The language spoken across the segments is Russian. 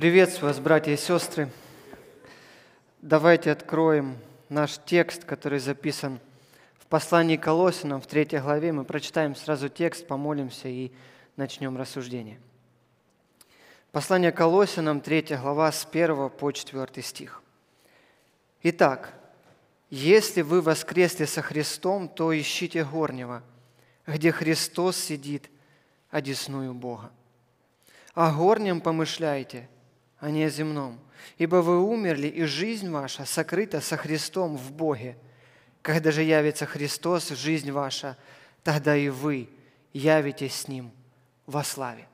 Приветствую вас, братья и сестры. Давайте откроем наш текст, который записан в послании к Колосинам в третьей главе. Мы прочитаем сразу текст, помолимся и начнем рассуждение. Послание к Колосинам, третья глава, с 1 по 4 стих. Итак, если вы воскресли со Христом, то ищите горнего, где Христос сидит, одесную Бога. О горнем помышляйте – а не о земном. Ибо вы умерли, и жизнь ваша сокрыта со Христом в Боге. Когда же явится Христос, жизнь ваша, тогда и вы явитесь с Ним во славе.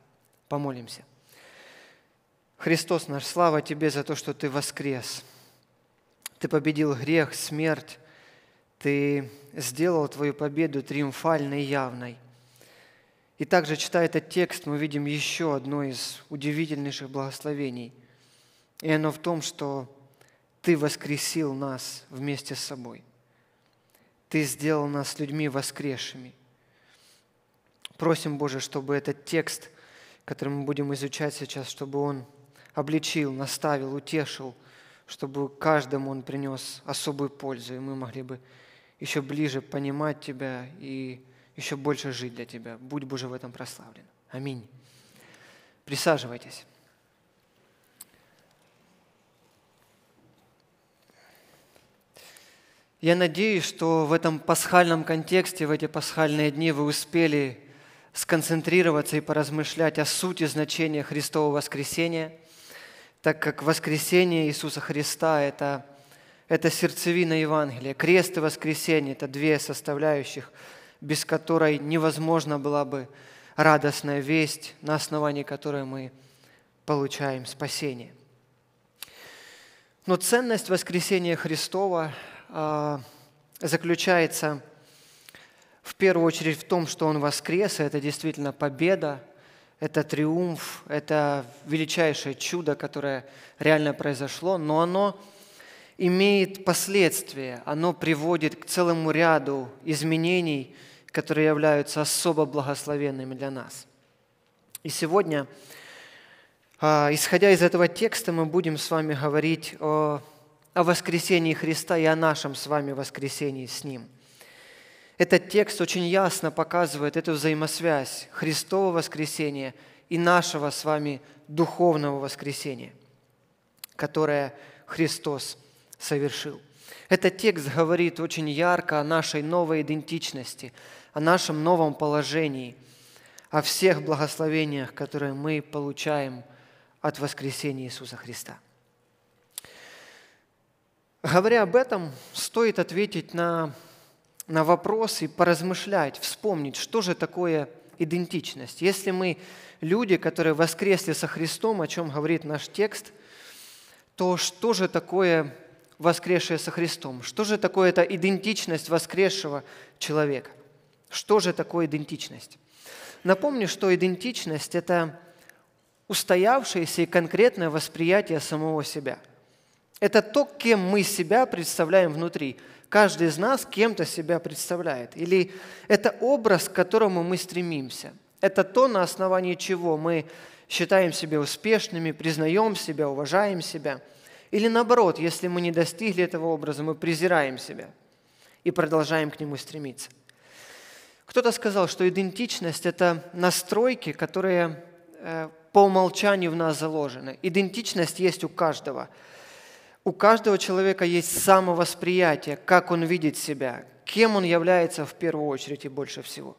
Помолимся. Христос наш, слава Тебе за то, что Ты воскрес. Ты победил грех, смерть. Ты сделал Твою победу триумфальной и явной. И также, читая этот текст, мы видим еще одно из удивительнейших благословений. И оно в том, что Ты воскресил нас вместе с собой. Ты сделал нас людьми воскресшими. Просим, Боже, чтобы этот текст, который мы будем изучать сейчас, чтобы он обличил, наставил, утешил, чтобы каждому он принес особую пользу, и мы могли бы еще ближе понимать Тебя и еще больше жить для Тебя. Будь, Боже, в этом прославлен. Аминь. Присаживайтесь. Я надеюсь, что в этом пасхальном контексте, в эти пасхальные дни вы успели сконцентрироваться и поразмышлять о сути значения Христового воскресения, так как воскресение Иисуса Христа – это, это сердцевина Евангелия. Крест и воскресение – это две составляющих, без которой невозможно была бы радостная весть, на основании которой мы получаем спасение. Но ценность воскресения Христова а, заключается в первую очередь в том, что Он воскрес, и это действительно победа, это триумф, это величайшее чудо, которое реально произошло, но оно имеет последствия, оно приводит к целому ряду изменений, которые являются особо благословенными для нас. И сегодня, а, исходя из этого текста, мы будем с вами говорить о о воскресении Христа и о нашем с вами воскресении с Ним. Этот текст очень ясно показывает эту взаимосвязь Христового воскресения и нашего с вами духовного воскресения, которое Христос совершил. Этот текст говорит очень ярко о нашей новой идентичности, о нашем новом положении, о всех благословениях, которые мы получаем от воскресения Иисуса Христа. Говоря об этом, стоит ответить на, на вопрос и поразмышлять, вспомнить, что же такое идентичность. Если мы люди, которые воскресли со Христом, о чем говорит наш текст, то что же такое воскресшее со Христом? Что же такое эта идентичность воскресшего человека? Что же такое идентичность? Напомню, что идентичность – это устоявшееся и конкретное восприятие самого себя – это то, кем мы себя представляем внутри. Каждый из нас кем-то себя представляет. Или это образ, к которому мы стремимся. Это то, на основании чего мы считаем себя успешными, признаем себя, уважаем себя. Или наоборот, если мы не достигли этого образа, мы презираем себя и продолжаем к нему стремиться. Кто-то сказал, что идентичность – это настройки, которые э, по умолчанию в нас заложены. Идентичность есть у каждого – у каждого человека есть самовосприятие, как он видит себя, кем он является в первую очередь и больше всего.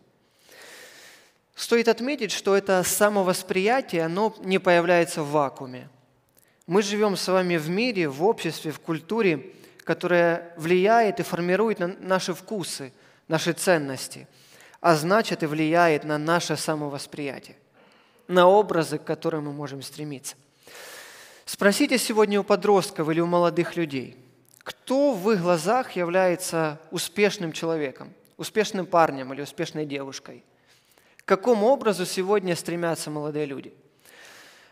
Стоит отметить, что это самовосприятие, оно не появляется в вакууме. Мы живем с вами в мире, в обществе, в культуре, которая влияет и формирует на наши вкусы, наши ценности, а значит и влияет на наше самовосприятие, на образы, к которым мы можем стремиться. Спросите сегодня у подростков или у молодых людей, кто в их глазах является успешным человеком, успешным парнем или успешной девушкой? К какому образу сегодня стремятся молодые люди?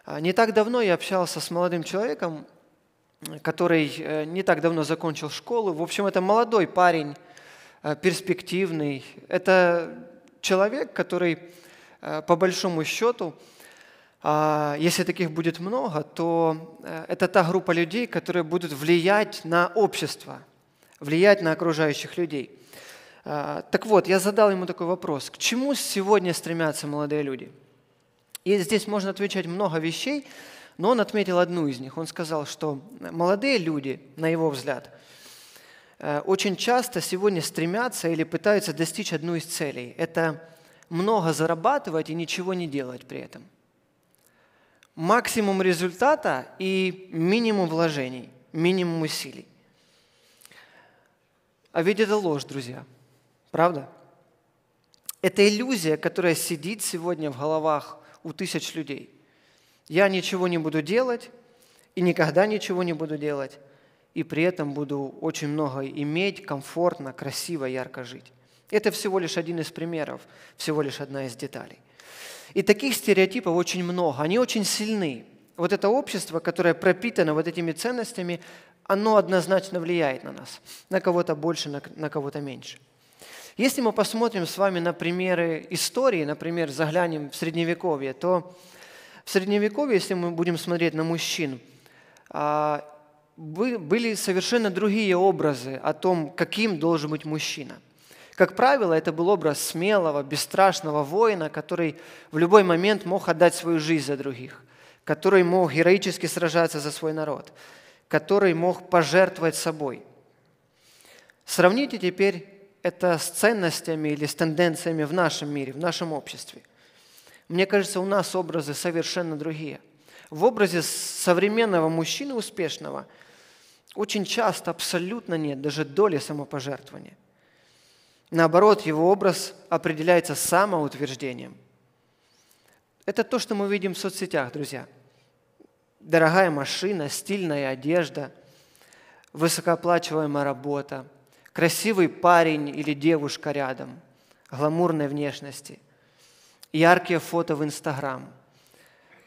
А, не так давно я общался с молодым человеком, который э, не так давно закончил школу. В общем, это молодой парень, э, перспективный. Это человек, который, э, по большому счету, а, если таких будет много, то э, это та группа людей, которые будут влиять на общество, влиять на окружающих людей. А, так вот, я задал ему такой вопрос, к чему сегодня стремятся молодые люди? И здесь можно отвечать много вещей, но он отметил одну из них. Он сказал, что молодые люди, на его взгляд, э, очень часто сегодня стремятся или пытаются достичь одну из целей. Это много зарабатывать и ничего не делать при этом – максимум результата и минимум вложений, минимум усилий. А ведь это ложь, друзья. Правда? Это иллюзия, которая сидит сегодня в головах у тысяч людей. Я ничего не буду делать и никогда ничего не буду делать, и при этом буду очень много иметь, комфортно, красиво, ярко жить. Это всего лишь один из примеров, всего лишь одна из деталей – и таких стереотипов очень много, они очень сильны. Вот это общество, которое пропитано вот этими ценностями, оно однозначно влияет на нас, на кого-то больше, на, кого-то меньше. Если мы посмотрим с вами на примеры истории, например, заглянем в Средневековье, то в Средневековье, если мы будем смотреть на мужчин, а, были совершенно другие образы о том, каким должен быть мужчина – как правило, это был образ смелого, бесстрашного воина, который в любой момент мог отдать свою жизнь за других, который мог героически сражаться за свой народ, который мог пожертвовать собой. Сравните теперь это с ценностями или с тенденциями в нашем мире, в нашем обществе. Мне кажется, у нас образы совершенно другие. В образе современного мужчины успешного очень часто абсолютно нет даже доли самопожертвования – Наоборот, его образ определяется самоутверждением. Это то, что мы видим в соцсетях, друзья. Дорогая машина, стильная одежда, высокооплачиваемая работа, красивый парень или девушка рядом, гламурной внешности, яркие фото в Инстаграм,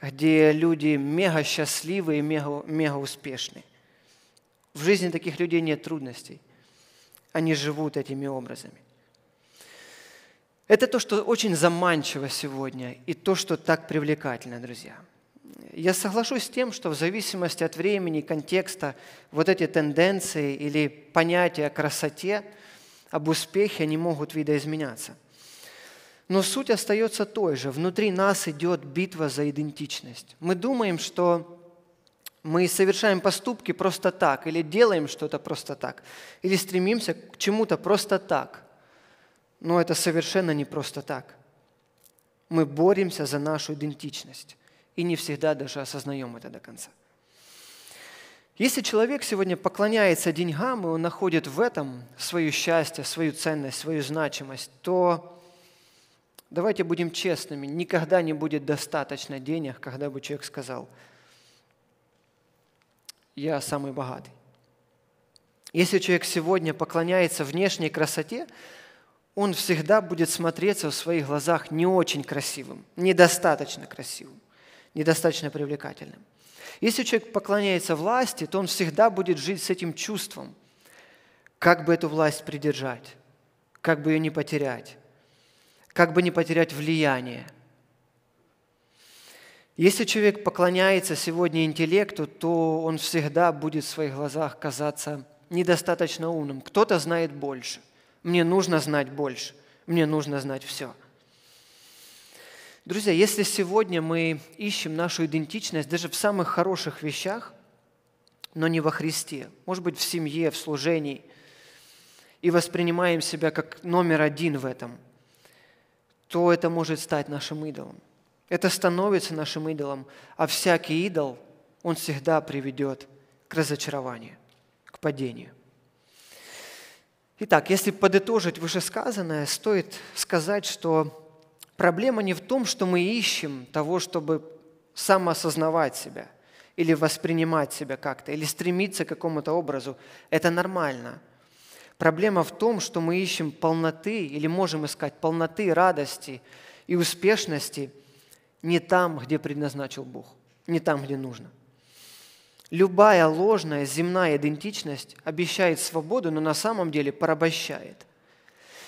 где люди мега счастливы и мега, мега успешны. В жизни таких людей нет трудностей. Они живут этими образами. Это то, что очень заманчиво сегодня и то, что так привлекательно, друзья. Я соглашусь с тем, что в зависимости от времени, контекста, вот эти тенденции или понятия о красоте, об успехе, они могут видоизменяться. Но суть остается той же. Внутри нас идет битва за идентичность. Мы думаем, что мы совершаем поступки просто так, или делаем что-то просто так, или стремимся к чему-то просто так – но это совершенно не просто так. Мы боремся за нашу идентичность и не всегда даже осознаем это до конца. Если человек сегодня поклоняется деньгам, и он находит в этом свое счастье, свою ценность, свою значимость, то давайте будем честными, никогда не будет достаточно денег, когда бы человек сказал, я самый богатый. Если человек сегодня поклоняется внешней красоте, он всегда будет смотреться в своих глазах не очень красивым, недостаточно красивым, недостаточно привлекательным. Если человек поклоняется власти, то он всегда будет жить с этим чувством, как бы эту власть придержать, как бы ее не потерять, как бы не потерять влияние. Если человек поклоняется сегодня интеллекту, то он всегда будет в своих глазах казаться недостаточно умным. Кто-то знает больше. Мне нужно знать больше. Мне нужно знать все. Друзья, если сегодня мы ищем нашу идентичность даже в самых хороших вещах, но не во Христе, может быть, в семье, в служении, и воспринимаем себя как номер один в этом, то это может стать нашим идолом. Это становится нашим идолом, а всякий идол, он всегда приведет к разочарованию, к падению. Итак, если подытожить вышесказанное, стоит сказать, что проблема не в том, что мы ищем того, чтобы самоосознавать себя или воспринимать себя как-то, или стремиться к какому-то образу. Это нормально. Проблема в том, что мы ищем полноты или можем искать полноты радости и успешности не там, где предназначил Бог, не там, где нужно. Любая ложная земная идентичность обещает свободу, но на самом деле порабощает.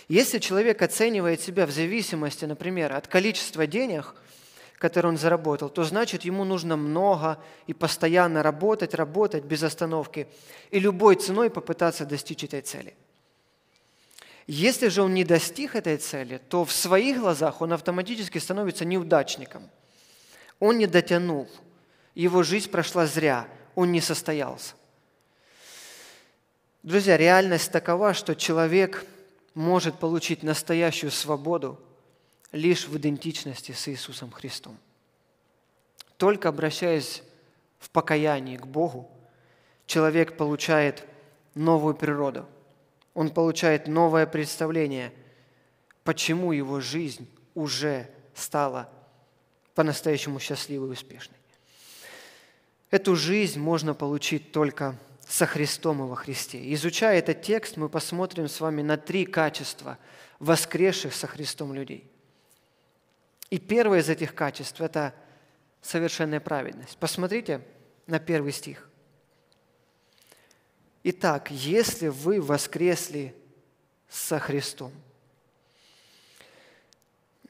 Если человек оценивает себя в зависимости, например, от количества денег, которые он заработал, то значит ему нужно много и постоянно работать, работать без остановки и любой ценой попытаться достичь этой цели. Если же он не достиг этой цели, то в своих глазах он автоматически становится неудачником. Он не дотянул, его жизнь прошла зря – он не состоялся. Друзья, реальность такова, что человек может получить настоящую свободу лишь в идентичности с Иисусом Христом. Только обращаясь в покаянии к Богу, человек получает новую природу. Он получает новое представление, почему его жизнь уже стала по-настоящему счастливой и успешной. Эту жизнь можно получить только со Христом и во Христе. Изучая этот текст, мы посмотрим с вами на три качества воскресших со Христом людей. И первое из этих качеств – это совершенная праведность. Посмотрите на первый стих. Итак, если вы воскресли со Христом –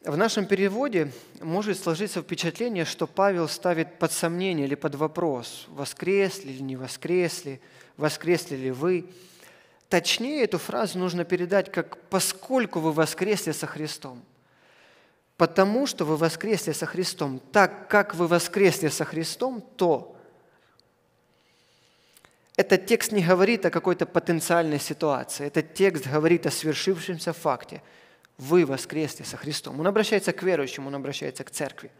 в нашем переводе может сложиться впечатление, что Павел ставит под сомнение или под вопрос, воскресли или не воскресли, воскресли ли вы. Точнее эту фразу нужно передать как «поскольку вы воскресли со Христом». Потому что вы воскресли со Христом. Так как вы воскресли со Христом, то этот текст не говорит о какой-то потенциальной ситуации. Этот текст говорит о свершившемся факте – вы воскресли со Христом. Он обращается к верующим, он обращается к церкви.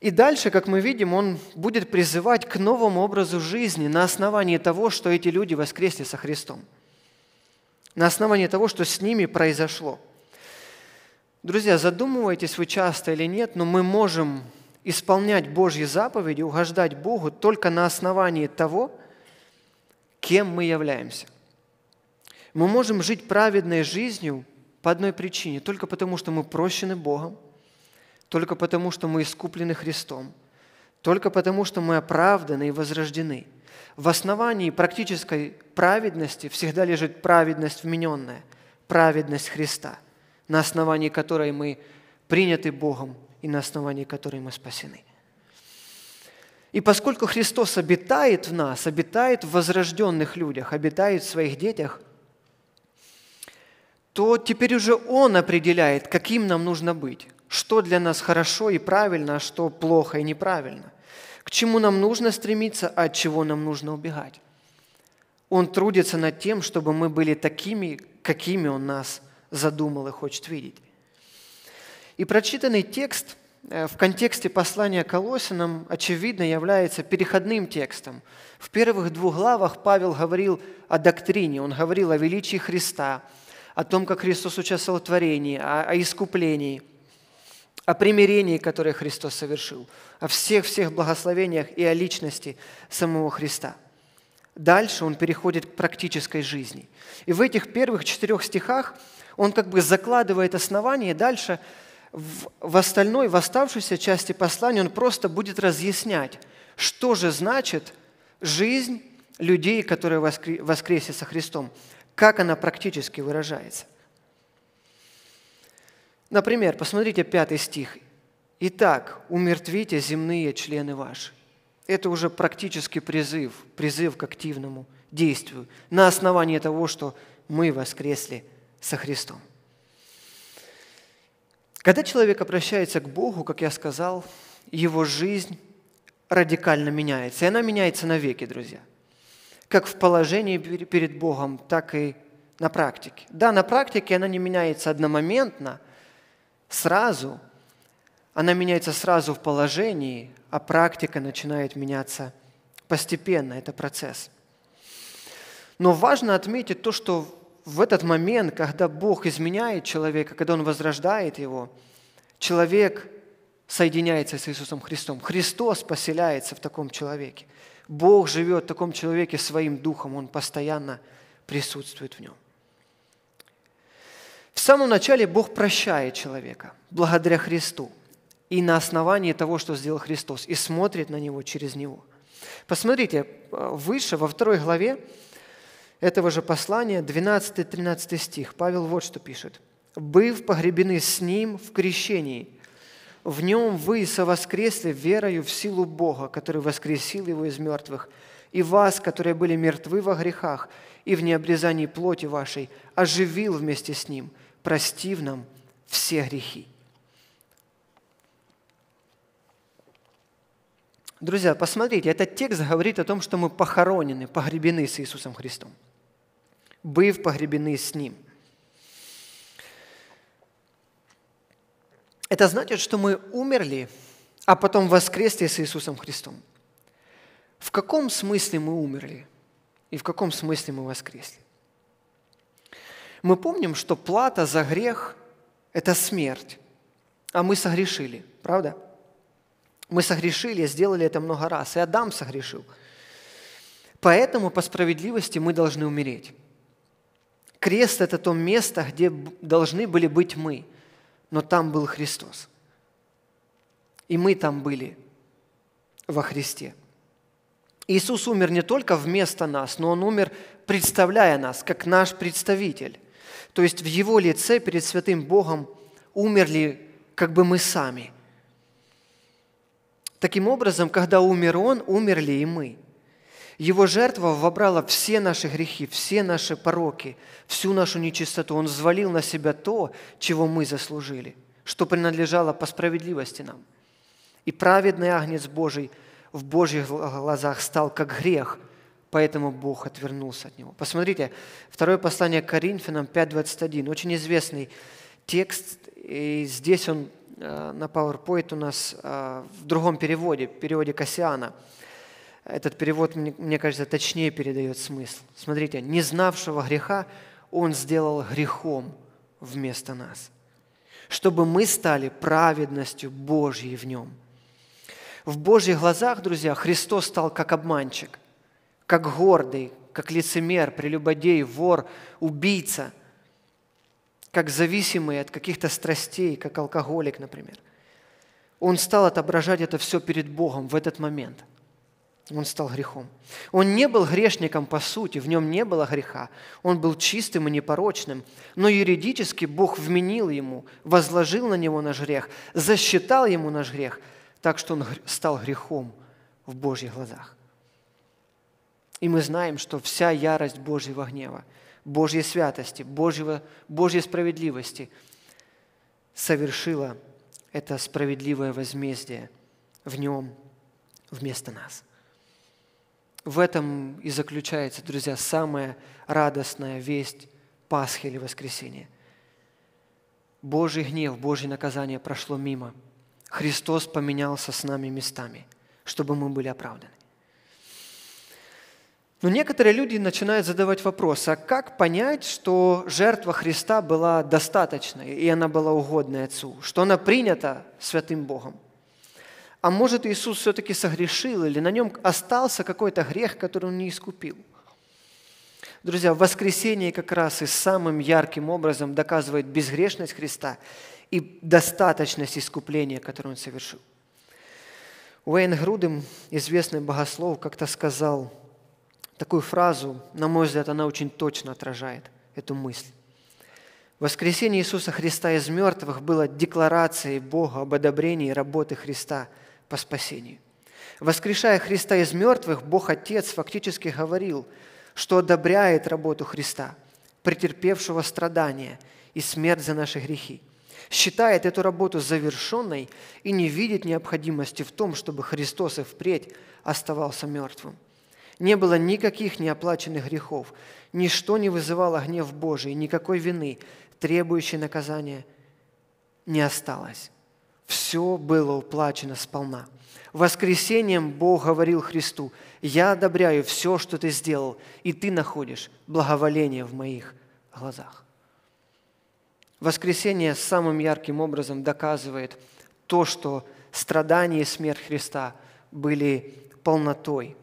И дальше, как мы видим, он будет призывать к новому образу жизни на основании того, что эти люди воскресли со Христом. На основании того, что с ними произошло. Друзья, задумываетесь вы часто или нет, но мы можем исполнять Божьи заповеди, угождать Богу только на основании того, кем мы являемся. Мы можем жить праведной жизнью по одной причине. Только потому, что мы прощены Богом, только потому, что мы искуплены Христом, только потому, что мы оправданы и возрождены. В основании практической праведности всегда лежит праведность вмененная, праведность Христа, на основании которой мы приняты Богом и на основании которой мы спасены. И поскольку Христос обитает в нас, обитает в возрожденных людях, обитает в своих детях – то теперь уже Он определяет, каким нам нужно быть, что для нас хорошо и правильно, а что плохо и неправильно, к чему нам нужно стремиться, а от чего нам нужно убегать. Он трудится над тем, чтобы мы были такими, какими Он нас задумал и хочет видеть. И прочитанный текст э, в контексте послания Колосинам, очевидно, является переходным текстом. В первых двух главах Павел говорил о доктрине, он говорил о величии Христа – о том, как Христос участвовал в творении, о, о искуплении, о примирении, которое Христос совершил, о всех-всех благословениях и о личности самого Христа. Дальше он переходит к практической жизни. И в этих первых четырех стихах он как бы закладывает основание, дальше в, в остальной, в оставшейся части послания он просто будет разъяснять, что же значит жизнь людей, которые воскресли со Христом. Как она практически выражается? Например, посмотрите пятый стих. «Итак, умертвите земные члены ваши». Это уже практически призыв, призыв к активному действию на основании того, что мы воскресли со Христом. Когда человек обращается к Богу, как я сказал, его жизнь радикально меняется. И она меняется навеки, друзья – как в положении перед Богом, так и на практике. Да, на практике она не меняется одномоментно, сразу. Она меняется сразу в положении, а практика начинает меняться постепенно. Это процесс. Но важно отметить то, что в этот момент, когда Бог изменяет человека, когда Он возрождает его, человек соединяется с Иисусом Христом. Христос поселяется в таком человеке. Бог живет в таком человеке своим духом, он постоянно присутствует в нем. В самом начале Бог прощает человека благодаря Христу и на основании того, что сделал Христос, и смотрит на него через него. Посмотрите, э, выше, во второй главе этого же послания, 12-13 стих, Павел вот что пишет. «Быв погребены с Ним в крещении, в нем вы совоскресли верою в силу Бога, который воскресил его из мертвых, и вас, которые были мертвы во грехах и в необрезании плоти вашей, оживил вместе с ним, простив нам все грехи. Друзья, посмотрите, этот текст говорит о том, что мы похоронены, погребены с Иисусом Христом, быв погребены с Ним – Это значит, что мы умерли, а потом воскресли с Иисусом Христом. В каком смысле мы умерли и в каком смысле мы воскресли? Мы помним, что плата за грех – это смерть, а мы согрешили, правда? Мы согрешили, сделали это много раз, и Адам согрешил. Поэтому по справедливости мы должны умереть. Крест – это то место, где должны были быть мы – но там был Христос. И мы там были во Христе. Иисус умер не только вместо нас, но Он умер, представляя нас, как наш представитель. То есть в Его лице перед святым Богом умерли как бы мы сами. Таким образом, когда умер Он, умерли и мы – его жертва вобрала все наши грехи, все наши пороки, всю нашу нечистоту. Он взвалил на себя то, чего мы заслужили, что принадлежало по справедливости нам. И праведный агнец Божий в Божьих глазах стал как грех, поэтому Бог отвернулся от него. Посмотрите, второе послание к Коринфянам 5.21, очень известный текст, и здесь он э, на PowerPoint у нас э, в другом переводе, в переводе Кассиана – этот перевод, мне кажется, точнее передает смысл. Смотрите, не знавшего греха он сделал грехом вместо нас, чтобы мы стали праведностью Божьей в нем. В Божьих глазах, друзья, Христос стал как обманщик, как гордый, как лицемер, прелюбодей, вор, убийца, как зависимый от каких-то страстей, как алкоголик, например. Он стал отображать это все перед Богом в этот момент – он стал грехом. Он не был грешником по сути, в нем не было греха. Он был чистым и непорочным. Но юридически Бог вменил ему, возложил на него наш грех, засчитал ему наш грех, так что он стал грехом в Божьих глазах. И мы знаем, что вся ярость Божьего гнева, Божьей святости, Божьего, Божьей справедливости совершила это справедливое возмездие в нем вместо нас – в этом и заключается, друзья, самая радостная весть Пасхи или воскресения. Божий гнев, Божье наказание прошло мимо. Христос поменялся с нами местами, чтобы мы были оправданы. Но некоторые люди начинают задавать вопрос, а как понять, что жертва Христа была достаточной, и она была угодной Отцу, что она принята святым Богом? а может Иисус все-таки согрешил или на нем остался какой-то грех, который он не искупил. Друзья, воскресение как раз и самым ярким образом доказывает безгрешность Христа и достаточность искупления, которое он совершил. Уэйн Грудем, известный богослов, как-то сказал такую фразу, на мой взгляд, она очень точно отражает эту мысль. Воскресение Иисуса Христа из мертвых было декларацией Бога об одобрении работы Христа – по спасению. Воскрешая Христа из мертвых, Бог Отец фактически говорил, что одобряет работу Христа, претерпевшего страдания и смерть за наши грехи, считает эту работу завершенной и не видит необходимости в том, чтобы Христос и впредь оставался мертвым. Не было никаких неоплаченных грехов, ничто не вызывало гнев Божий, никакой вины, требующей наказания не осталось все было уплачено сполна. Воскресением Бог говорил Христу, «Я одобряю все, что ты сделал, и ты находишь благоволение в моих глазах». Воскресение самым ярким образом доказывает то, что страдания и смерть Христа были полнотой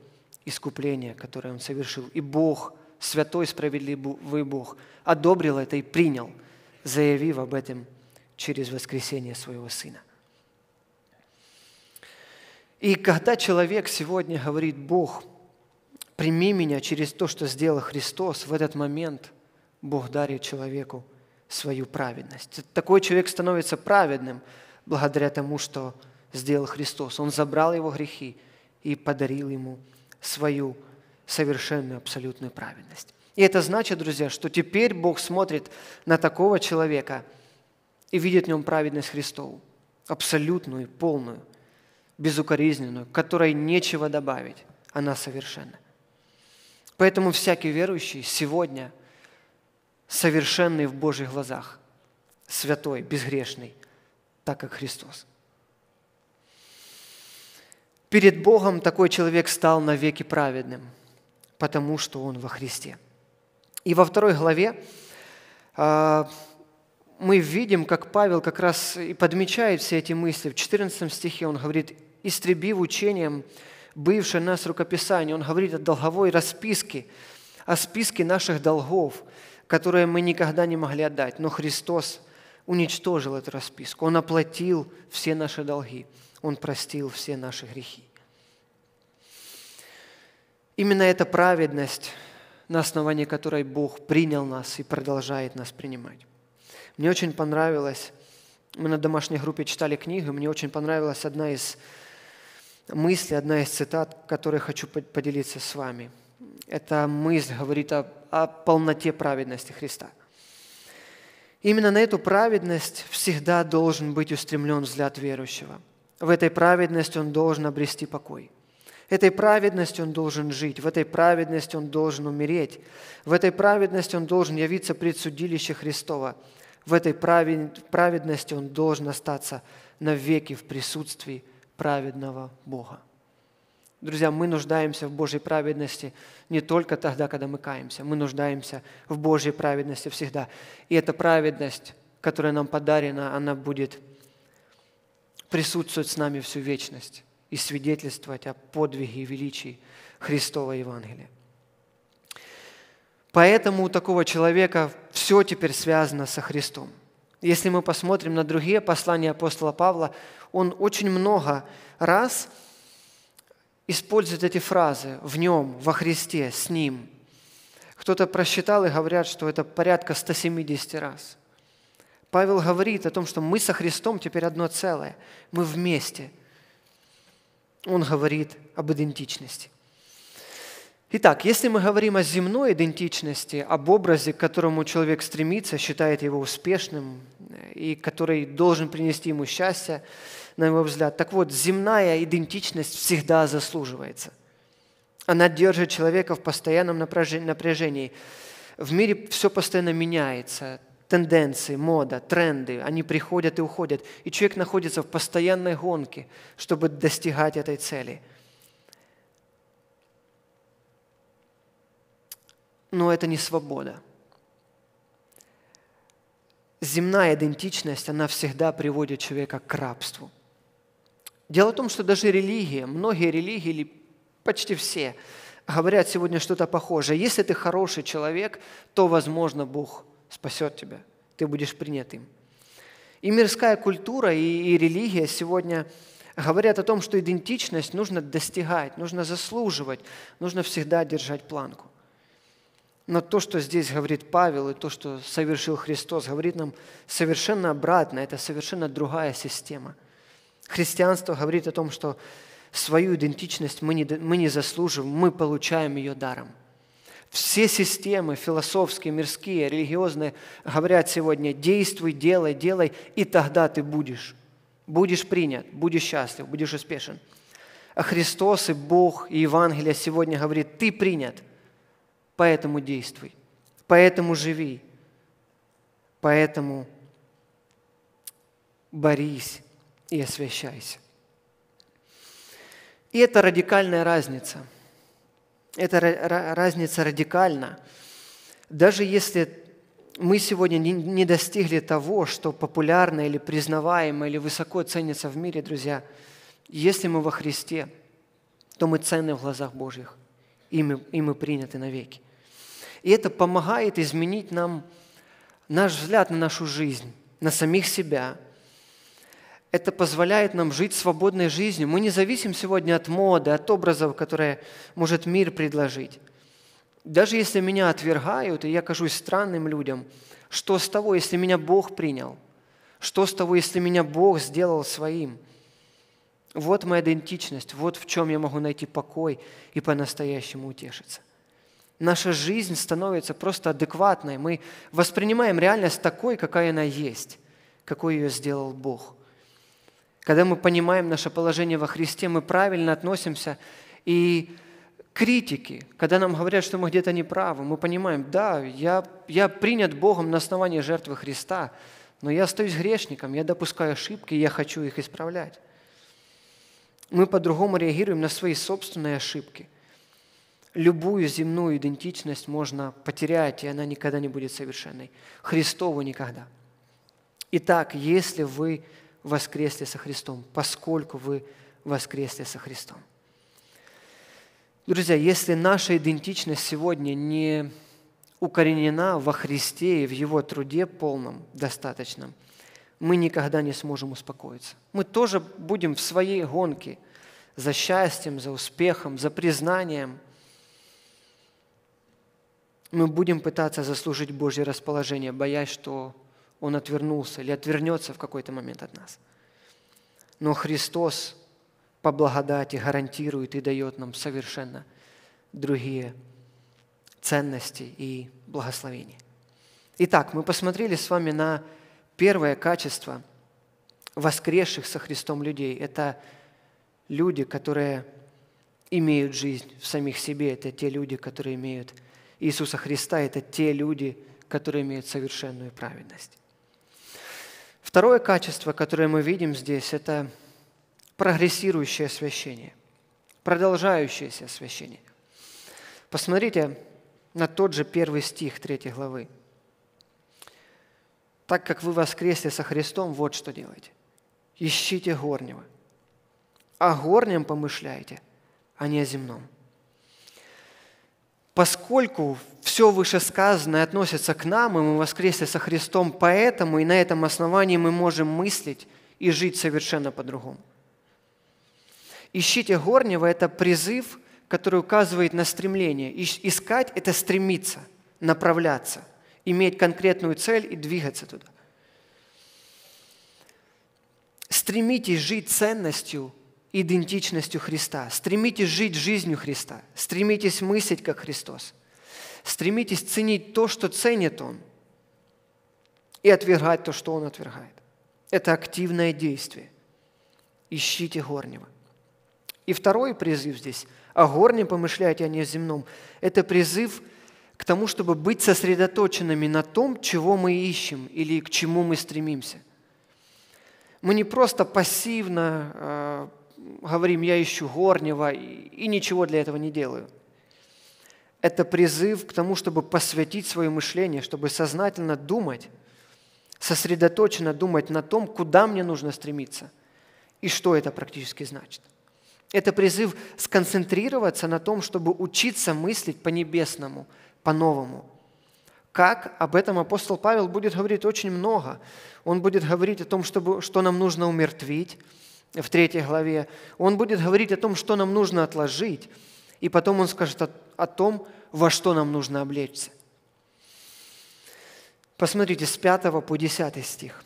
искупления, которое Он совершил. И Бог, святой справедливый Бог, одобрил это и принял, заявив об этом через воскресение Своего Сына. И когда человек сегодня говорит, Бог, прими меня через то, что сделал Христос, в этот момент Бог дарит человеку свою праведность. Такой человек становится праведным благодаря тому, что сделал Христос. Он забрал его грехи и подарил ему свою совершенную, абсолютную праведность. И это значит, друзья, что теперь Бог смотрит на такого человека и видит в нем праведность Христову, абсолютную, полную безукоризненную, которой нечего добавить. Она совершенна. Поэтому всякий верующий сегодня совершенный в Божьих глазах, святой, безгрешный, так как Христос. Перед Богом такой человек стал навеки праведным, потому что он во Христе. И во второй главе а, мы видим, как Павел как раз и подмечает все эти мысли. В 14 стихе он говорит, истребив учением бывшее нас рукописание. Он говорит о долговой расписке, о списке наших долгов, которые мы никогда не могли отдать. Но Христос уничтожил эту расписку. Он оплатил все наши долги. Он простил все наши грехи. Именно эта праведность, на основании которой Бог принял нас и продолжает нас принимать. Мне очень понравилось, мы на домашней группе читали книгу, мне очень понравилась одна из мысли, одна из цитат, которые хочу поделиться с вами. Эта мысль говорит о, о полноте праведности Христа. Именно на эту праведность всегда должен быть устремлен взгляд верующего. В этой праведности он должен обрести покой. Этой праведностью он должен жить, в этой праведности он должен умереть, в этой праведности он должен явиться пред судилище Христова, в этой праведности он должен остаться навеки в присутствии праведного Бога. Друзья, мы нуждаемся в Божьей праведности не только тогда, когда мы каемся. Мы нуждаемся в Божьей праведности всегда. И эта праведность, которая нам подарена, она будет присутствовать с нами всю вечность и свидетельствовать о подвиге и величии Христова Евангелия. Поэтому у такого человека все теперь связано со Христом. Если мы посмотрим на другие послания апостола Павла, он очень много раз использует эти фразы «в нем», «во Христе», «с ним». Кто-то просчитал и говорят, что это порядка 170 раз. Павел говорит о том, что мы со Христом теперь одно целое, мы вместе. Он говорит об идентичности – Итак, если мы говорим о земной идентичности, об образе, к которому человек стремится, считает его успешным э, и который должен принести ему счастье, на его взгляд, так вот, земная идентичность всегда заслуживается. Она держит человека в постоянном напряжении. В мире все постоянно меняется. Тенденции, мода, тренды, они приходят и уходят. И человек находится в постоянной гонке, чтобы достигать этой цели – но это не свобода. Земная идентичность, она всегда приводит человека к рабству. Дело в том, что даже религия, многие религии или почти все говорят сегодня что-то похожее. Если ты хороший человек, то, возможно, Бог спасет тебя, ты будешь принят им. И мирская культура, и, и религия сегодня говорят о том, что идентичность нужно достигать, нужно заслуживать, нужно всегда держать планку. Но то, что здесь говорит Павел, и то, что совершил Христос, говорит нам совершенно обратно. Это совершенно другая система. Христианство говорит о том, что свою идентичность мы не, мы не заслуживаем, мы получаем ее даром. Все системы философские, мирские, религиозные говорят сегодня, действуй, делай, делай, и тогда ты будешь. Будешь принят, будешь счастлив, будешь успешен. А Христос и Бог и Евангелие сегодня говорит, ты принят – Поэтому действуй, поэтому живи, поэтому борись и освящайся. И это радикальная разница. Эта разница радикальна. Даже если мы сегодня не достигли того, что популярно или признаваемо, или высоко ценится в мире, друзья, если мы во Христе, то мы ценны в глазах Божьих, и мы, и мы приняты навеки. И это помогает изменить нам наш взгляд на нашу жизнь, на самих себя. Это позволяет нам жить свободной жизнью. Мы не зависим сегодня от моды, от образов, которые может мир предложить. Даже если меня отвергают, и я кажусь странным людям, что с того, если меня Бог принял? Что с того, если меня Бог сделал своим? Вот моя идентичность, вот в чем я могу найти покой и по-настоящему утешиться наша жизнь становится просто адекватной. Мы воспринимаем реальность такой, какая она есть, какой ее сделал Бог. Когда мы понимаем наше положение во Христе, мы правильно относимся и критики, когда нам говорят, что мы где-то неправы, мы понимаем, да, я, я принят Богом на основании жертвы Христа, но я остаюсь грешником, я допускаю ошибки, я хочу их исправлять. Мы по-другому реагируем на свои собственные ошибки – любую земную идентичность можно потерять, и она никогда не будет совершенной. Христову никогда. Итак, если вы воскресли со Христом, поскольку вы воскресли со Христом. Друзья, если наша идентичность сегодня не укоренена во Христе и в Его труде полном, достаточном, мы никогда не сможем успокоиться. Мы тоже будем в своей гонке за счастьем, за успехом, за признанием – мы будем пытаться заслужить Божье расположение, боясь, что Он отвернулся или отвернется в какой-то момент от нас. Но Христос по благодати гарантирует и дает нам совершенно другие ценности и благословения. Итак, мы посмотрели с вами на первое качество воскресших со Христом людей. Это люди, которые имеют жизнь в самих себе, это те люди, которые имеют Иисуса Христа – это те люди, которые имеют совершенную праведность. Второе качество, которое мы видим здесь, это прогрессирующее освящение, продолжающееся освящение. Посмотрите на тот же первый стих третьей главы. «Так как вы воскресли со Христом, вот что делайте. Ищите горнего, а горнем помышляйте, а не о земном». Поскольку все вышесказанное относится к нам, и мы воскресли со Христом, поэтому и на этом основании мы можем мыслить и жить совершенно по-другому. Ищите горнего – это призыв, который указывает на стремление. Искать – это стремиться, направляться, иметь конкретную цель и двигаться туда. Стремитесь жить ценностью, идентичностью Христа. Стремитесь жить жизнью Христа. Стремитесь мыслить, как Христос. Стремитесь ценить то, что ценит Он, и отвергать то, что Он отвергает. Это активное действие. Ищите горнего. И второй призыв здесь – о горне помышляйте, а не о земном. Это призыв к тому, чтобы быть сосредоточенными на том, чего мы ищем или к чему мы стремимся. Мы не просто пассивно э, говорим, я ищу горнего, и ничего для этого не делаю. Это призыв к тому, чтобы посвятить свое мышление, чтобы сознательно думать, сосредоточенно думать на том, куда мне нужно стремиться и что это практически значит. Это призыв сконцентрироваться на том, чтобы учиться мыслить по-небесному, по-новому. Как об этом апостол Павел будет говорить очень много. Он будет говорить о том, чтобы, что нам нужно умертвить, в третьей главе, он будет говорить о том, что нам нужно отложить, и потом он скажет о, о том, во что нам нужно облечься. Посмотрите с 5 по 10 стих.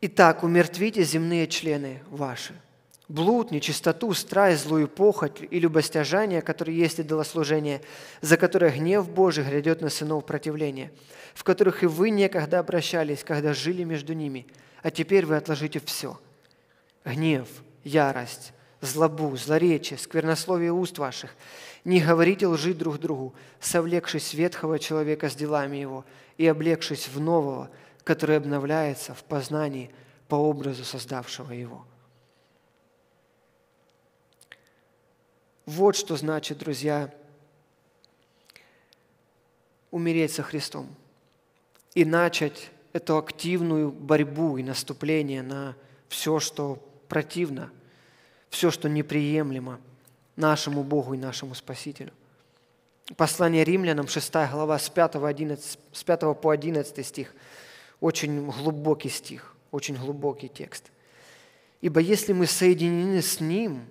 «Итак, умертвите земные члены ваши, блуд, нечистоту, страсть, злую похоть и любостяжание, которые есть и идолослужение, за которое гнев Божий грядет на сынов противления, в которых и вы некогда обращались, когда жили между ними, а теперь вы отложите все. Гнев, ярость, злобу, злоречие, сквернословие уст ваших. Не говорите лжи друг другу, совлекшись ветхого человека с делами его и облегшись в нового, который обновляется в познании по образу создавшего его». Вот что значит, друзья, умереть со Христом и начать эту активную борьбу и наступление на все, что противно, все, что неприемлемо нашему Богу и нашему Спасителю. Послание римлянам, 6 глава, с 5, 11, с 5 по 11 стих. Очень глубокий стих, очень глубокий текст. «Ибо если мы соединены с Ним»,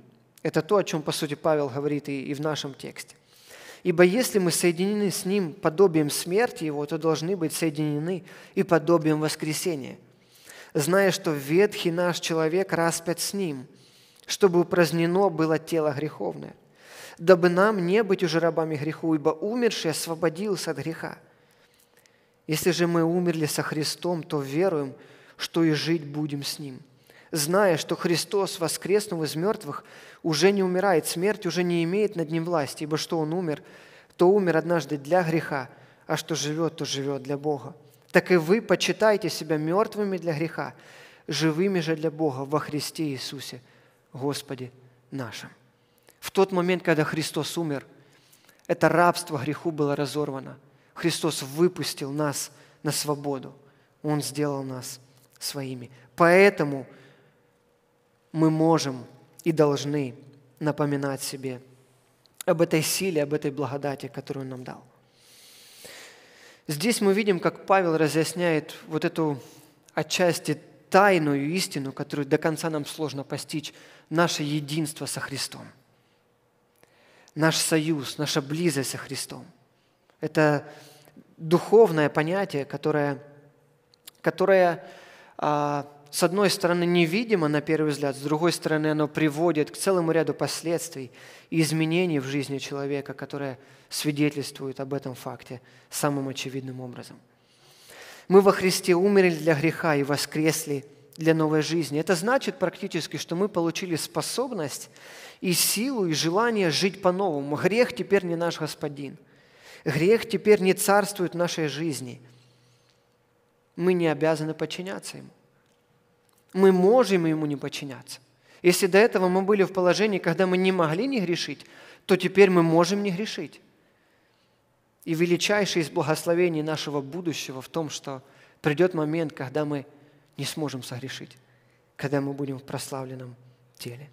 это то, о чем, по сути, Павел говорит и, и в нашем тексте, Ибо если мы соединены с Ним подобием смерти Его, то должны быть соединены и подобием воскресения, зная, что ветхий наш человек распят с Ним, чтобы упразднено было тело греховное, дабы нам не быть уже рабами греху, ибо умерший освободился от греха. Если же мы умерли со Христом, то веруем, что и жить будем с Ним – зная, что Христос, воскреснув из мертвых, уже не умирает, смерть уже не имеет над ним власти, ибо что он умер, то умер однажды для греха, а что живет, то живет для Бога. Так и вы почитайте себя мертвыми для греха, живыми же для Бога во Христе Иисусе, Господе нашим. В тот момент, когда Христос умер, это рабство греху было разорвано. Христос выпустил нас на свободу. Он сделал нас своими. Поэтому – мы можем и должны напоминать себе об этой силе, об этой благодати, которую он нам дал. Здесь мы видим, как Павел разъясняет вот эту отчасти тайную истину, которую до конца нам сложно постичь, наше единство со Христом, наш союз, наша близость со Христом. Это духовное понятие, которое, которое а, с одной стороны, невидимо на первый взгляд, с другой стороны, оно приводит к целому ряду последствий и изменений в жизни человека, которые свидетельствуют об этом факте самым очевидным образом. Мы во Христе умерли для греха и воскресли для новой жизни. Это значит практически, что мы получили способность и силу, и желание жить по-новому. Грех теперь не наш господин. Грех теперь не царствует в нашей жизни. Мы не обязаны подчиняться ему мы можем Ему не подчиняться. Если до этого мы были в положении, когда мы не могли не грешить, то теперь мы можем не грешить. И величайшее из благословений нашего будущего в том, что придет момент, когда мы не сможем согрешить, когда мы будем в прославленном теле.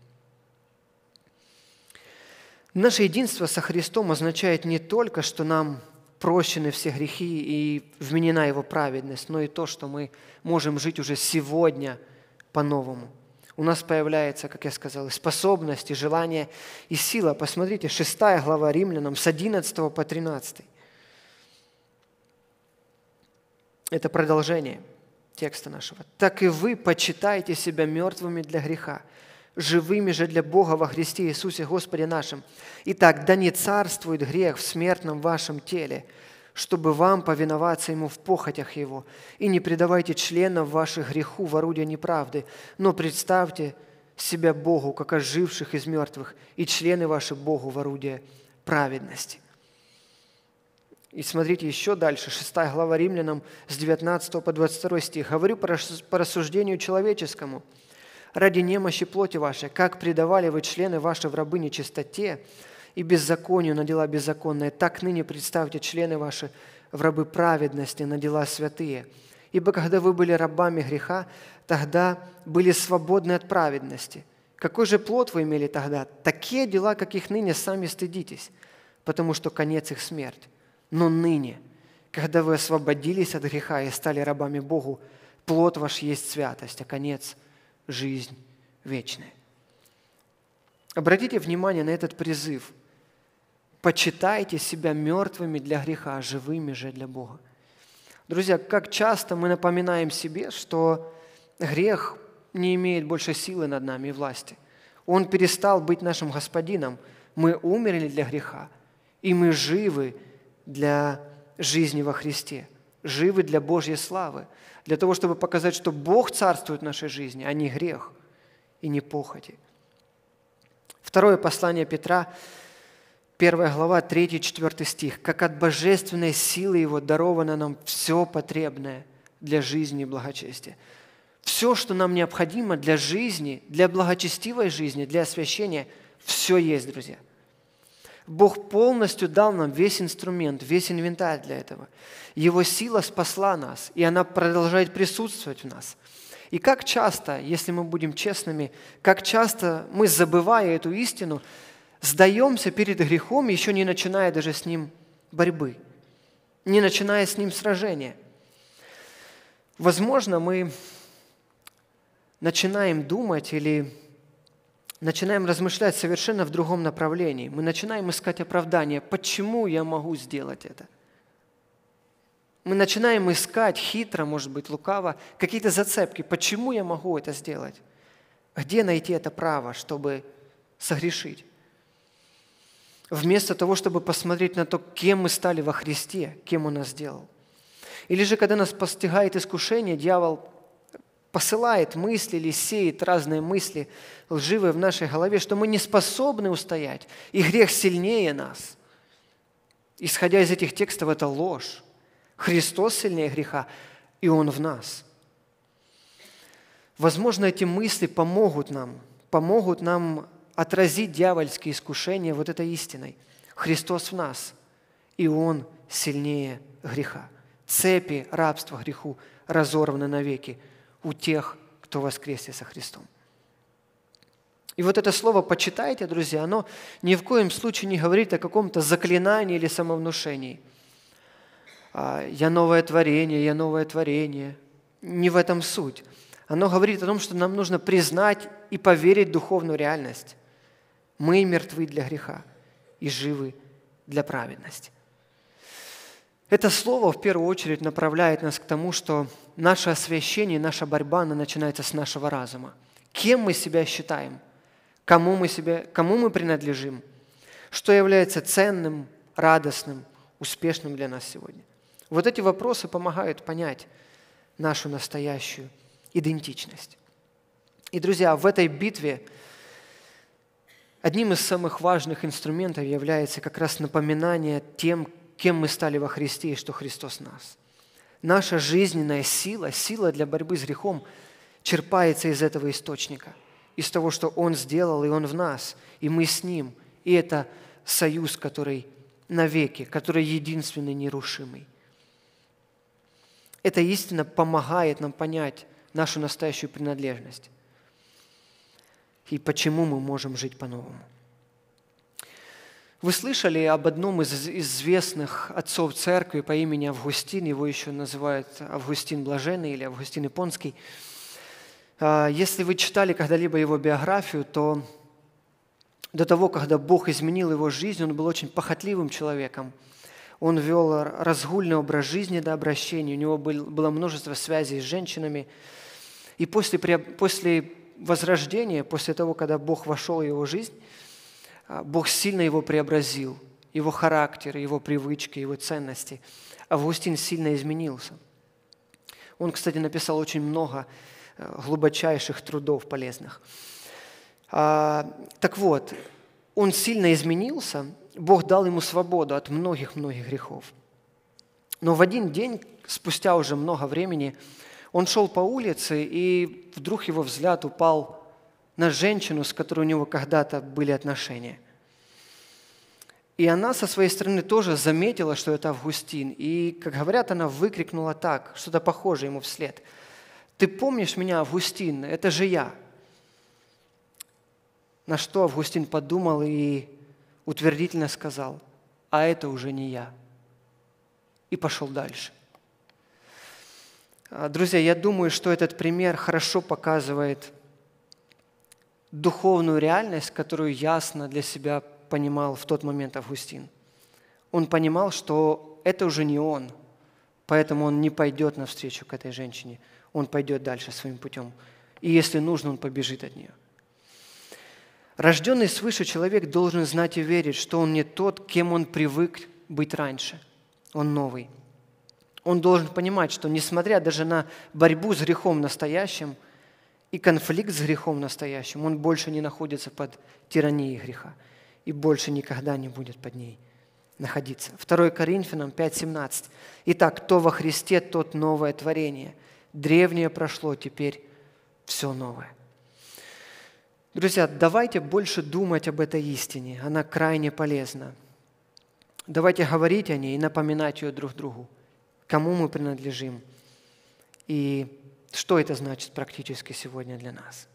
Наше единство со Христом означает не только, что нам прощены все грехи и вменена Его праведность, но и то, что мы можем жить уже сегодня – по-новому. У нас появляется, как я сказал, способность, и желание, и сила. Посмотрите, 6 глава Римлянам с 11 по 13. Это продолжение текста нашего. «Так и вы почитаете себя мертвыми для греха, живыми же для Бога во Христе Иисусе Господе нашим. Итак, да не царствует грех в смертном вашем теле, чтобы вам повиноваться Ему в похотях Его, и не предавайте членов ваших греху в орудие неправды, но представьте себя Богу, как оживших из мертвых, и члены ваши Богу в орудие праведности». И смотрите еще дальше, 6 глава Римлянам с 19 по 22 стих. «Говорю по рассуждению человеческому, ради немощи плоти вашей, как предавали вы члены ваши в рабы нечистоте, и беззаконию на дела беззаконные, так ныне представьте члены ваши в рабы праведности на дела святые. Ибо когда вы были рабами греха, тогда были свободны от праведности. Какой же плод вы имели тогда? Такие дела, каких ныне сами стыдитесь, потому что конец их смерть. Но ныне, когда вы освободились от греха и стали рабами Богу, плод ваш есть святость, а конец – жизнь вечная. Обратите внимание на этот призыв – почитайте себя мертвыми для греха, а живыми же для Бога. Друзья, как часто мы напоминаем себе, что грех не имеет больше силы над нами и власти. Он перестал быть нашим господином. Мы умерли для греха, и мы живы для жизни во Христе, живы для Божьей славы, для того, чтобы показать, что Бог царствует в нашей жизни, а не грех и не похоти. Второе послание Петра 1 глава, 3-4 стих. «Как от божественной силы Его даровано нам все потребное для жизни и благочестия». Все, что нам необходимо для жизни, для благочестивой жизни, для освящения, все есть, друзья. Бог полностью дал нам весь инструмент, весь инвентарь для этого. Его сила спасла нас, и она продолжает присутствовать в нас. И как часто, если мы будем честными, как часто мы, забывая эту истину, сдаемся перед грехом, еще не начиная даже с ним борьбы, не начиная с ним сражения. Возможно, мы начинаем думать или начинаем размышлять совершенно в другом направлении. Мы начинаем искать оправдание, почему я могу сделать это. Мы начинаем искать хитро, может быть, лукаво, какие-то зацепки, почему я могу это сделать, где найти это право, чтобы согрешить вместо того, чтобы посмотреть на то, кем мы стали во Христе, кем Он нас сделал. Или же, когда нас постигает искушение, дьявол посылает мысли или сеет разные мысли лживые в нашей голове, что мы не способны устоять, и грех сильнее нас. Исходя из этих текстов, это ложь. Христос сильнее греха, и Он в нас. Возможно, эти мысли помогут нам, помогут нам отразить дьявольские искушения вот этой истиной. Христос в нас, и Он сильнее греха. Цепи рабства греху разорваны навеки у тех, кто воскресе со Христом. И вот это слово «почитайте», друзья, оно ни в коем случае не говорит о каком-то заклинании или самовнушении. А, «Я новое творение, я новое творение». Не в этом суть. Оно говорит о том, что нам нужно признать и поверить в духовную реальность. Мы мертвы для греха и живы для праведности. Это слово в первую очередь направляет нас к тому, что наше освящение, наша борьба, она начинается с нашего разума. Кем мы себя считаем? Кому мы, себя, кому мы принадлежим? Что является ценным, радостным, успешным для нас сегодня? Вот эти вопросы помогают понять нашу настоящую идентичность. И, друзья, в этой битве – Одним из самых важных инструментов является как раз напоминание тем, кем мы стали во Христе и что Христос нас. Наша жизненная сила, сила для борьбы с грехом, черпается из этого источника, из того, что Он сделал, и Он в нас, и мы с Ним. И это союз, который навеки, который единственный, нерушимый. Эта истина помогает нам понять нашу настоящую принадлежность и почему мы можем жить по-новому. Вы слышали об одном из известных отцов церкви по имени Августин, его еще называют Августин Блаженный или Августин Японский. А, если вы читали когда-либо его биографию, то до того, когда Бог изменил его жизнь, он был очень похотливым человеком. Он вел разгульный образ жизни до обращения, у него было множество связей с женщинами. И после, после возрождение, после того, когда Бог вошел в его жизнь, а, Бог сильно его преобразил, его характер, его привычки, его ценности. А Августин сильно изменился. Он, кстати, написал очень много э, глубочайших трудов полезных. А, так вот, он сильно изменился, Бог дал ему свободу от многих-многих грехов. Но в один день, спустя уже много времени, он шел по улице, и вдруг его взгляд упал на женщину, с которой у него когда-то были отношения. И она со своей стороны тоже заметила, что это Августин. И, как говорят, она выкрикнула так, что-то похожее ему вслед. «Ты помнишь меня, Августин? Это же я!» На что Августин подумал и утвердительно сказал, «А это уже не я». И пошел дальше. А, друзья, я думаю, что этот пример хорошо показывает духовную реальность, которую ясно для себя понимал в тот момент Августин. Он понимал, что это уже не он, поэтому он не пойдет навстречу к этой женщине, он пойдет дальше своим путем. И если нужно, он побежит от нее. Рожденный свыше человек должен знать и верить, что он не тот, кем он привык быть раньше. Он новый – он должен понимать, что несмотря даже на борьбу с грехом настоящим и конфликт с грехом настоящим, он больше не находится под тиранией греха и больше никогда не будет под ней находиться. 2 Коринфянам 5.17. Итак, кто во Христе, тот новое творение. Древнее прошло, теперь все новое. Друзья, давайте больше думать об этой истине. Она крайне полезна. Давайте говорить о ней и напоминать ее друг другу кому мы принадлежим и что это значит практически сегодня для нас.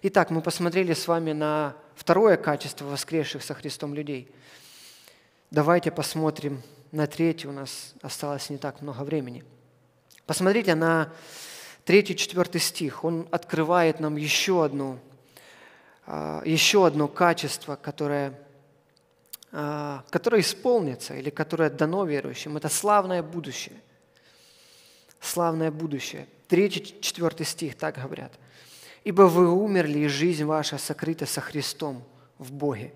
Итак, мы посмотрели с вами на второе качество воскресших со Христом людей. Давайте посмотрим на третье, у нас осталось не так много времени. Посмотрите на третий, четвертый стих. Он открывает нам еще, одну, а, еще одно качество, которое, а, которое исполнится или которое дано верующим. Это славное будущее – славное будущее. Третий, четвертый стих так говорят. «Ибо вы умерли, и жизнь ваша сокрыта со Христом в Боге.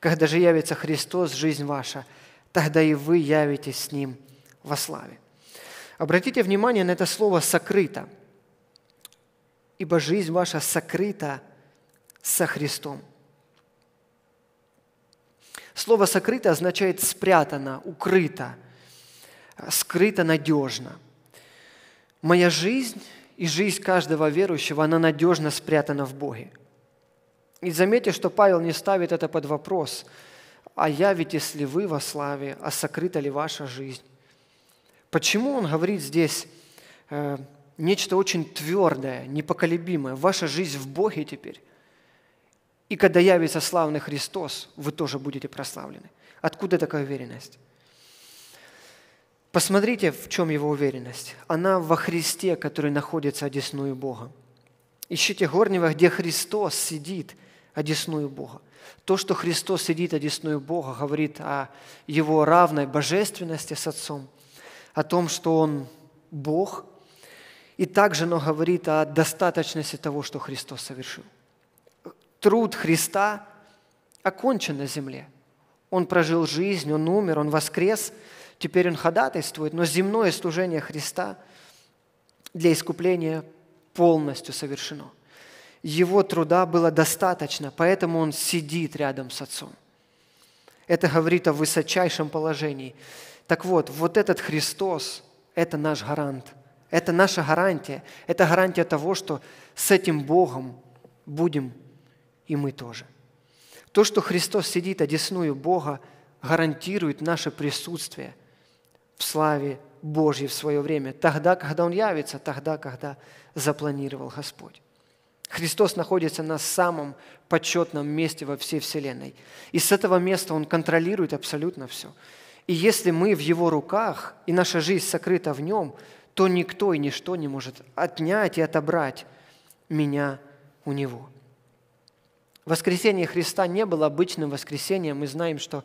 Когда же явится Христос, жизнь ваша, тогда и вы явитесь с Ним во славе». Обратите внимание на это слово «сокрыто», ибо жизнь ваша сокрыта со Христом. Слово «сокрыто» означает «спрятано», «укрыто», «скрыто надежно». Моя жизнь и жизнь каждого верующего, она надежно спрятана в Боге. И заметьте, что Павел не ставит это под вопрос. А явитесь ли вы во славе, а сокрыта ли ваша жизнь? Почему он говорит здесь э, нечто очень твердое, непоколебимое? Ваша жизнь в Боге теперь. И когда явится славный Христос, вы тоже будете прославлены. Откуда такая уверенность? Посмотрите, в чем его уверенность. Она во Христе, который находится одесную Бога. Ищите горнего, где Христос сидит одесную Бога. То, что Христос сидит одесную Бога, говорит о Его равной божественности с Отцом, о том, что Он Бог, и также оно говорит о достаточности того, что Христос совершил. Труд Христа окончен на земле. Он прожил жизнь, Он умер, Он воскрес – Теперь он ходатайствует, но земное служение Христа для искупления полностью совершено. Его труда было достаточно, поэтому он сидит рядом с Отцом. Это говорит о высочайшем положении. Так вот, вот этот Христос – это наш гарант. Это наша гарантия. Это гарантия того, что с этим Богом будем и мы тоже. То, что Христос сидит одесную Бога, гарантирует наше присутствие в славе Божьей в свое время, тогда, когда Он явится, тогда, когда запланировал Господь. Христос находится на самом почетном месте во всей Вселенной. И с этого места Он контролирует абсолютно все. И если мы в Его руках, и наша жизнь сокрыта в Нем, то никто и ничто не может отнять и отобрать меня у Него. Воскресение Христа не было обычным воскресением. Мы знаем, что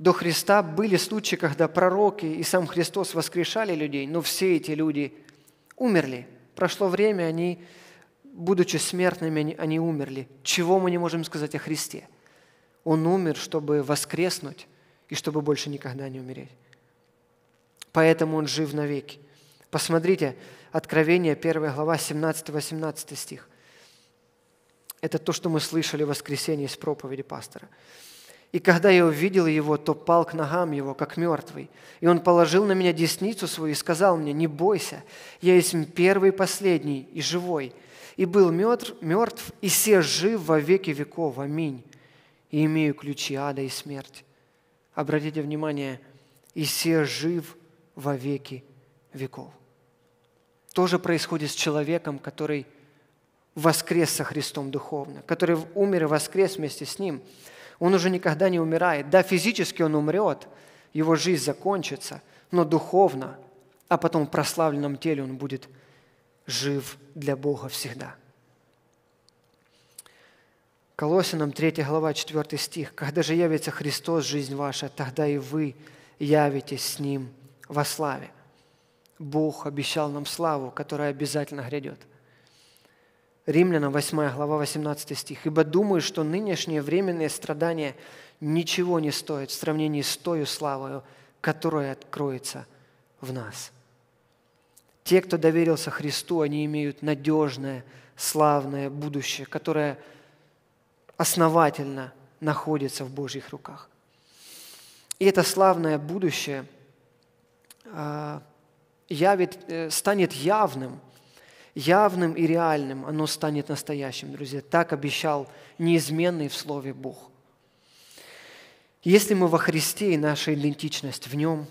до Христа были случаи, когда пророки и сам Христос воскрешали людей, но все эти люди умерли. Прошло время, они, будучи смертными, они, они умерли. Чего мы не можем сказать о Христе? Он умер, чтобы воскреснуть и чтобы больше никогда не умереть. Поэтому Он жив навеки. Посмотрите, Откровение, 1 глава, 17-18 стих. Это то, что мы слышали в воскресенье из проповеди пастора. И когда я увидел его, то пал к ногам его, как мертвый. И он положил на меня десницу свою и сказал мне, не бойся, я есть первый, последний и живой. И был мертв, мертв и все жив во веки веков. Аминь. И имею ключи ада и смерть. Обратите внимание, и все жив во веки веков. То же происходит с человеком, который воскрес со Христом духовно, который умер и воскрес вместе с Ним. Он уже никогда не умирает. Да, физически он умрет, его жизнь закончится, но духовно, а потом в прославленном теле он будет жив для Бога всегда. Колосинам 3 глава 4 стих. «Когда же явится Христос, жизнь ваша, тогда и вы явитесь с Ним во славе». Бог обещал нам славу, которая обязательно грядет. Римлянам 8 глава 18 стих. «Ибо думаю, что нынешние временные страдания ничего не стоят в сравнении с той славою, которая откроется в нас». Те, кто доверился Христу, они имеют надежное, славное будущее, которое основательно находится в Божьих руках. И это славное будущее а, явит, э, станет явным – явным и реальным, оно станет настоящим, друзья. Так обещал неизменный в Слове Бог. Если мы во Христе и наша идентичность в Нем,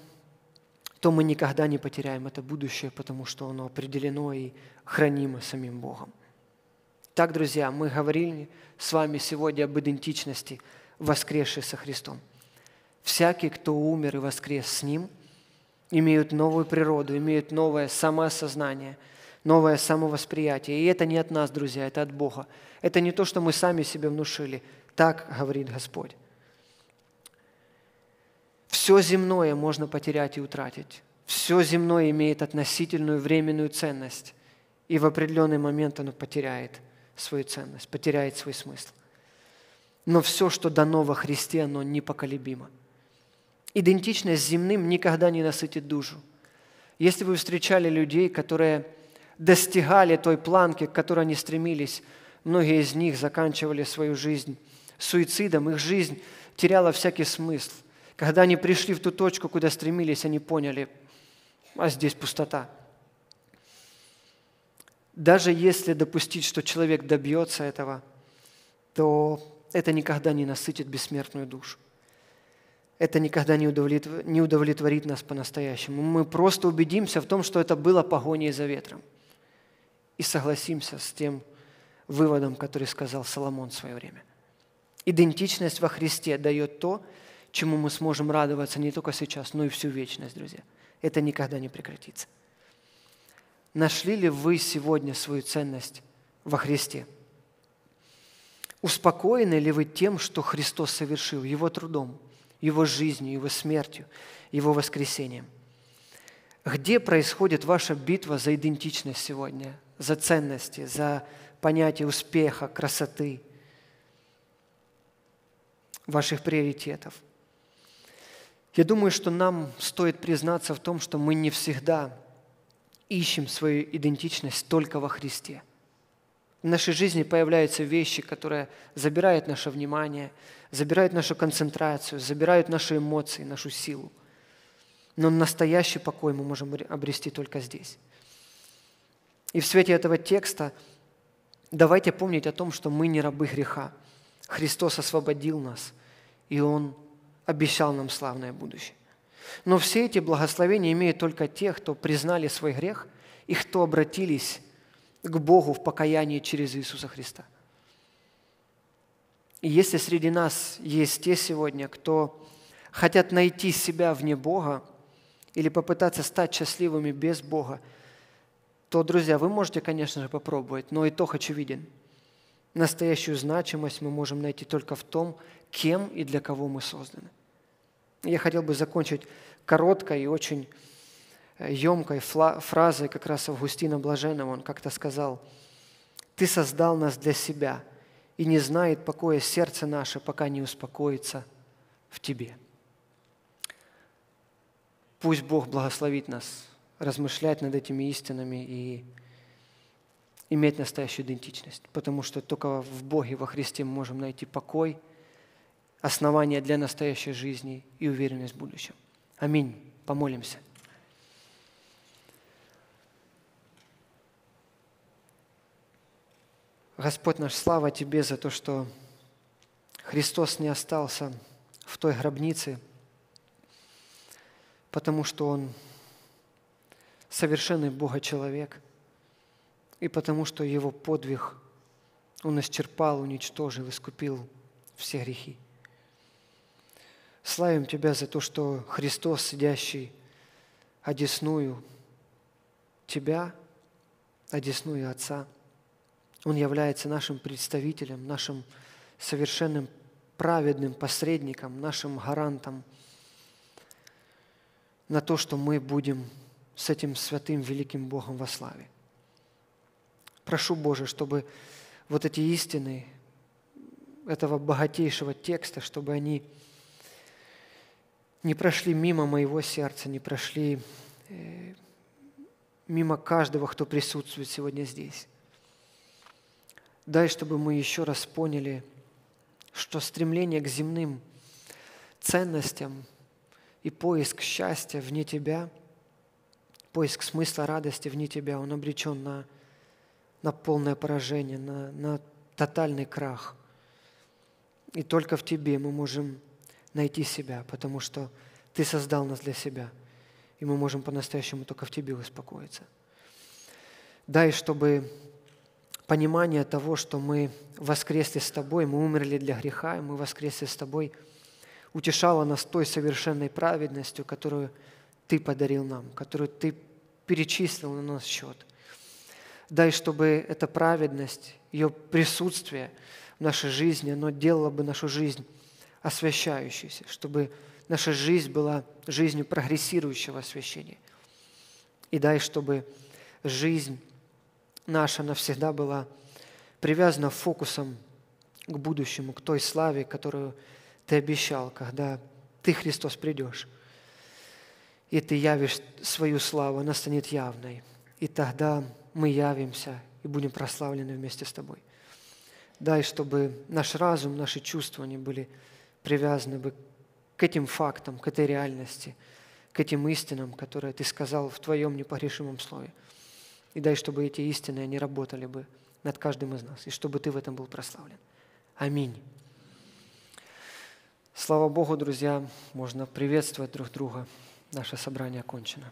то мы никогда не потеряем это будущее, потому что оно определено и хранимо самим Богом. Так, друзья, мы говорили с вами сегодня об идентичности, воскресшей со Христом. Всякий, кто умер и воскрес с Ним, имеют новую природу, имеют новое самосознание – новое самовосприятие. И это не от нас, друзья, это от Бога. Это не то, что мы сами себе внушили. Так говорит Господь. Все земное можно потерять и утратить. Все земное имеет относительную временную ценность. И в определенный момент оно потеряет свою ценность, потеряет свой смысл. Но все, что дано во Христе, оно непоколебимо. Идентичность с земным никогда не насытит душу. Если вы встречали людей, которые достигали той планки, к которой они стремились. Многие из них заканчивали свою жизнь суицидом, их жизнь теряла всякий смысл. Когда они пришли в ту точку, куда стремились, они поняли, а здесь пустота. Даже если допустить, что человек добьется этого, то это никогда не насытит бессмертную душу. Это никогда не удовлетворит, не удовлетворит нас по-настоящему. Мы просто убедимся в том, что это было погоней за ветром – и согласимся с тем выводом, который сказал Соломон в свое время. Идентичность во Христе дает то, чему мы сможем радоваться не только сейчас, но и всю вечность, друзья. Это никогда не прекратится. Нашли ли вы сегодня свою ценность во Христе? Успокоены ли вы тем, что Христос совершил, Его трудом, Его жизнью, Его смертью, Его воскресением? Где происходит ваша битва за идентичность сегодня? за ценности, за понятие успеха, красоты, ваших приоритетов. Я думаю, что нам стоит признаться в том, что мы не всегда ищем свою идентичность только во Христе. В нашей жизни появляются вещи, которые забирают наше внимание, забирают нашу концентрацию, забирают наши эмоции, нашу силу. Но настоящий покой мы можем обрести только здесь – и в свете этого текста давайте помнить о том, что мы не рабы греха. Христос освободил нас, и Он обещал нам славное будущее. Но все эти благословения имеют только те, кто признали свой грех и кто обратились к Богу в покаянии через Иисуса Христа. И если среди нас есть те сегодня, кто хотят найти себя вне Бога или попытаться стать счастливыми без Бога – то, друзья, вы можете, конечно же, попробовать, но итог очевиден. Настоящую значимость мы можем найти только в том, кем и для кого мы созданы. Я хотел бы закончить короткой и очень емкой э, фразой как раз Августина Блаженного. Он как-то сказал, «Ты создал нас для себя, и не знает покоя сердце наше, пока не успокоится в Тебе». Пусть Бог благословит нас – размышлять над этими истинами и иметь настоящую идентичность, потому что только в Боге, во Христе мы можем найти покой, основания для настоящей жизни и уверенность в будущем. Аминь. Помолимся. Господь наш, слава Тебе за то, что Христос не остался в той гробнице, потому что Он совершенный Бога человек, и потому что его подвиг он исчерпал, уничтожил, искупил все грехи. Славим Тебя за то, что Христос, сидящий одесную Тебя, одесную Отца, Он является нашим представителем, нашим совершенным праведным посредником, нашим гарантом на то, что мы будем с этим святым великим Богом во славе. Прошу, Боже, чтобы вот эти истины этого богатейшего текста, чтобы они не прошли мимо моего сердца, не прошли э, мимо каждого, кто присутствует сегодня здесь. Дай, чтобы мы еще раз поняли, что стремление к земным ценностям и поиск счастья вне Тебя поиск смысла радости вне тебя, он обречен на, на полное поражение, на, на тотальный крах. И только в тебе мы можем найти себя, потому что ты создал нас для себя, и мы можем по-настоящему только в тебе успокоиться. Дай, чтобы понимание того, что мы воскресли с тобой, мы умерли для греха, и мы воскресли с тобой, утешало нас той совершенной праведностью, которую – ты подарил нам, которую Ты перечислил на нас счет. Дай, чтобы эта праведность, ее присутствие в нашей жизни, оно делало бы нашу жизнь освящающейся, чтобы наша жизнь была жизнью прогрессирующего освящения. И дай, чтобы жизнь наша навсегда была привязана фокусом к будущему, к той славе, которую Ты обещал, когда Ты, Христос, придешь и Ты явишь свою славу, она станет явной. И тогда мы явимся и будем прославлены вместе с Тобой. Дай, чтобы наш разум, наши чувства, не были привязаны бы к этим фактам, к этой реальности, к этим истинам, которые Ты сказал в Твоем непогрешимом Слове. И дай, чтобы эти истины, они работали бы над каждым из нас, и чтобы Ты в этом был прославлен. Аминь. Слава Богу, друзья, можно приветствовать друг друга. Наше собрание окончено.